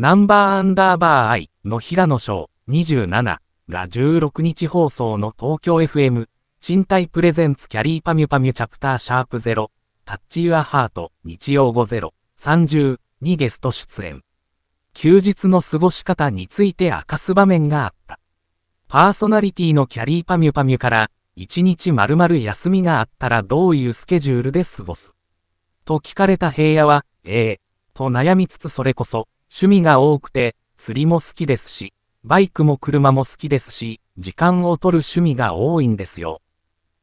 ナンバーアンダーバー I の平野翔27が16日放送の東京 FM 賃貸プレゼンツキャリーパミュパミュチャプターシャープ0タッチユアハート日曜午0 30にゲスト出演。休日の過ごし方について明かす場面があった。パーソナリティのキャリーパミュパミュから1日丸々休みがあったらどういうスケジュールで過ごすと聞かれた平野は、ええと悩みつつそれこそ趣味が多くて、釣りも好きですし、バイクも車も好きですし、時間を取る趣味が多いんですよ。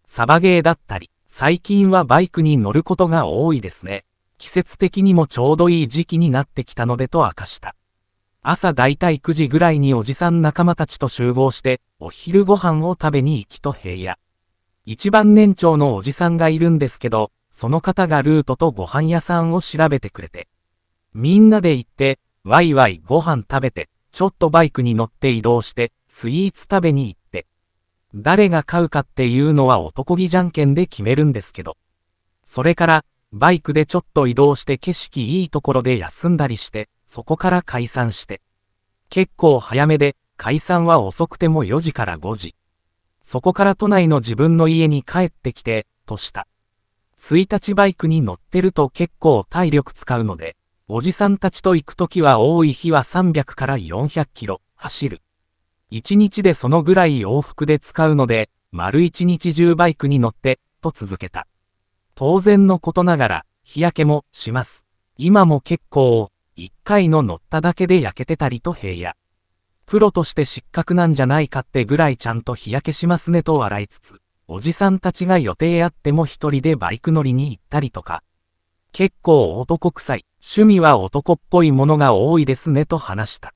サバゲーだったり、最近はバイクに乗ることが多いですね。季節的にもちょうどいい時期になってきたのでと明かした。朝だいたい9時ぐらいにおじさん仲間たちと集合して、お昼ご飯を食べに行きと平野。一番年長のおじさんがいるんですけど、その方がルートとご飯屋さんを調べてくれて。みんなで行って、ワイワイご飯食べて、ちょっとバイクに乗って移動して、スイーツ食べに行って。誰が買うかっていうのは男気じゃんけんで決めるんですけど。それから、バイクでちょっと移動して景色いいところで休んだりして、そこから解散して。結構早めで、解散は遅くても4時から5時。そこから都内の自分の家に帰ってきて、とした。1日バイクに乗ってると結構体力使うので、おじさんたちと行くときは多い日は300から400キロ走る。1日でそのぐらい往復で使うので、丸1日中バイクに乗って、と続けた。当然のことながら、日焼けもします。今も結構、1回の乗っただけで焼けてたりと平野。プロとして失格なんじゃないかってぐらいちゃんと日焼けしますねと笑いつつ、おじさんたちが予定あっても一人でバイク乗りに行ったりとか、結構男臭い、趣味は男っぽいものが多いですねと話した。